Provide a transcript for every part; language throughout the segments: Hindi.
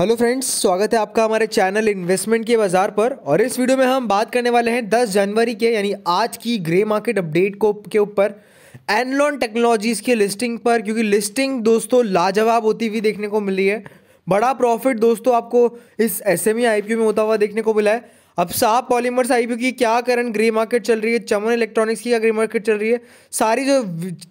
हेलो फ्रेंड्स स्वागत है आपका हमारे चैनल इन्वेस्टमेंट के बाजार पर और इस वीडियो में हम बात करने वाले हैं 10 जनवरी के यानी आज की ग्रे मार्केट अपडेट को के ऊपर एनलॉन टेक्नोलॉजीज़ के लिस्टिंग पर क्योंकि लिस्टिंग दोस्तों लाजवाब होती हुई देखने को मिली है बड़ा प्रॉफिट दोस्तों आपको इस एस एम e में होता हुआ देखने को मिला है अब साफ पॉलीमर्स आईपीओ की क्या करण ग्रे मार्केट चल रही है चमन इलेक्ट्रॉनिक्स की क्या ग्रे मार्केट चल रही है सारी जो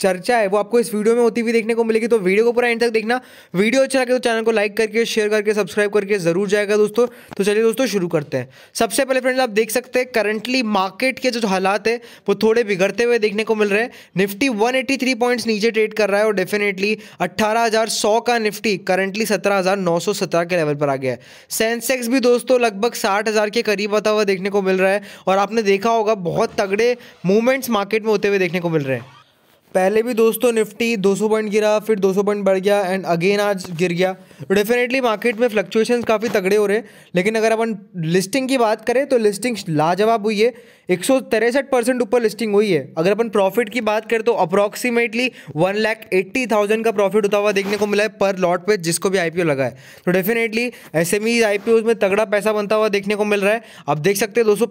चर्चा है वो आपको इस वीडियो में होती हुई देखने को मिलेगी तो वीडियो को पूरा एंड तक देखना वीडियो अच्छा लगे तो चैनल को लाइक करके शेयर करके सब्सक्राइब करके जरूर जाएगा दोस्तों तो चलिए दोस्तों शुरू करते हैं सबसे पहले फ्रेंड्स आप देख सकते हैं करंटली मार्केट के जो हालात है वो थोड़े बिगड़ते हुए देखने को मिल रहे हैं निफ्टी वन पॉइंट्स नीचे ट्रेड कर रहा है और डेफिनेटली अट्ठारह का निफ्टी करंटली सत्रह के लेवल पर आ गया है सेंसेक्स भी दोस्तों लगभग साठ के करीब पता हुआ देखने को मिल रहा है और आपने देखा होगा बहुत तगड़े मूवमेंट्स मार्केट में होते हुए देखने को मिल रहे हैं पहले भी दोस्तों निफ्टी 200 पॉइंट गिरा फिर 200 पॉइंट बढ़ गया एंड अगेन आज गिर गया तो डेफिनेटली मार्केट में फ्लक्चुएशंस काफ़ी तगड़े हो रहे हैं लेकिन अगर अपन लिस्टिंग की बात करें तो लिस्टिंग लाजवाब हुई है एक सौ तिरसठ परसेंट ऊपर लिस्टिंग हुई है अगर अपन प्रॉफिट की बात करें तो approximately one lakh eighty thousand का प्रॉफिट होता हुआ देखने को मिला है पर लॉट पे जिसको भी आईपीओ लगा है तो डेफिनेटली एस एम में तगड़ा पैसा बनता हुआ देखने को मिल रहा है आप देख सकते हैं दो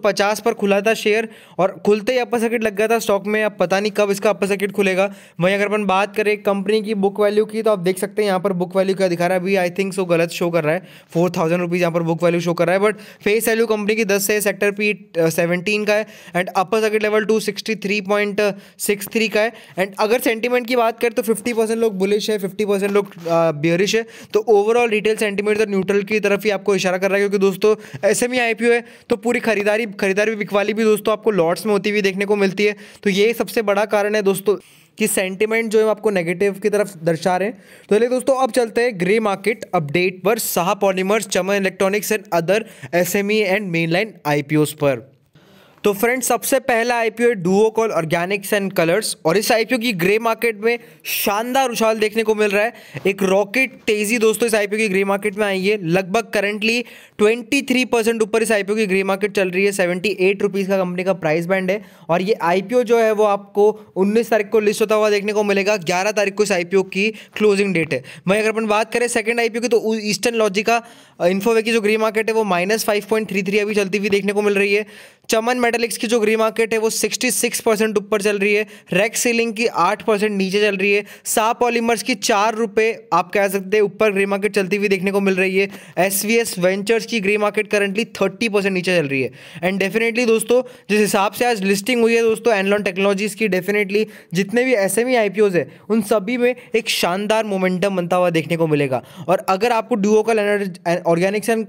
पर खुला था शेयर और खुलते ही अपर सर्किट लग गया था स्टॉक में अब पता नहीं कब इसका अपर सर्किट खुलेगा वहीं अगर अपन बात करें कंपनी की बुक वैल्यू की तो आप देख सकते हैं यहाँ पर बुक वैल्यू क्या दिखा रहा है अभी आई थिंक सो गलत शो कर रहा है फोर थाउजेंड रुपीज़ यहाँ पर बुक वैल्यू शो कर रहा है बट फेस वैल्यू कंपनी की दस से सेक्टर पी सेवनटीन का है and upper circuit level two sixty three point six three का है एंड अगर सेंटीमेंट की बात करें तो फिफ्टी परसेंट लोग बुलिश है फिफ्टी परसेंट लोग बियरिश uh, है तो ओवरऑल रिटेल सेंटीमेंट तो न्यूट्रल की तरफ ही आपको इशारा कर रहा है क्योंकि दोस्तों S M E I P O है तो पूरी खरीदारी खरीदारी बिकवाली भी दोस्तों आपको लॉट्स में होती हुई देखने को मिलती है तो ये सबसे बड़ा कारण है दोस्तों कि सेंटिमेंट जो है आपको नेगेटिव की तरफ दर्शा रहे हैं तो चलिए दोस्तों अब चलते हैं ग्रे मार्केट अपडेट पर Shah polymers Chaman electronics and other SME and mainline IPOs पर तो फ्रेंड्स सबसे पहला आईपीओ है डुओकॉल ऑर्गेनिक्स एंड कलर्स और इस आईपीओ की ग्रे मार्केट में शानदार उछाल देखने को मिल रहा है एक रॉकेट तेजी दोस्तों इस आईपीओ की ग्रे मार्केट में आई है लगभग करंटली 23 परसेंट ऊपर इस आईपीओ की ग्रे मार्केट चल रही है सेवेंटी एट रुपीज़ का कंपनी का प्राइस बैंड है और ये आईपीओ जो है वो आपको उन्नीस तारीख को लिस्ट होता हुआ देखने को मिलेगा ग्यारह तारीख को इस आईपीओ की क्लोजिंग डेट है वहीं अगर अपन बात करें सेकेंड आईपीओ की तो ईस्टर्न लॉजिक का इन्फोवे की जो ग्रे मार्केट है वो minus five point three three अभी चलती हुई देखने को मिल रही है चमन मेटल मेटालिक्स की जो ग्री मार्केट है वो 66 परसेंट ऊपर चल रही है रेक सीलिंग की 8 परसेंट नीचे चल रही है सा पॉलीमर्स की चार रुपये आप कह सकते हैं ऊपर ग्री मार्केट चलती हुई देखने को मिल रही है एस वेंचर्स की grey market currently thirty percent नीचे चल रही है एंड डेफिनेटली दोस्तों जिस हिसाब से आज लिस्टिंग हुई है दोस्तों एनलॉन टेक्नोलॉजीज़ की डेफिनेटली जितने भी एस एम है उन सभी में एक शानदार मोमेंटम बनता हुआ देखने को मिलेगा और अगर आपको ड्यूओ का ऑर्गेनिक्स एंड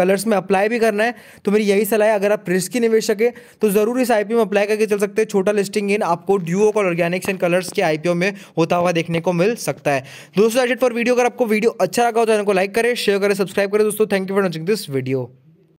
कलर्स में अप्लाई भी करना है तो मेरी यही सलाह है अगर आप रिस्की निवेशक है तो ज़रूर इस आईपीओ में अप्लाई करके चल सकते हैं छोटा लिस्टिंग इन आपको ड्यू और ऑर्गेनिक्स एंड कलर्स के आईपीओ में होता हुआ देखने को मिल सकता है दोस्तों एडिट फॉर वीडियो अगर आपको वीडियो अच्छा लगा हो तो चैनल को लाइक करें शेयर करें सब्सक्राइब करें दोस्तों thank you for watching this video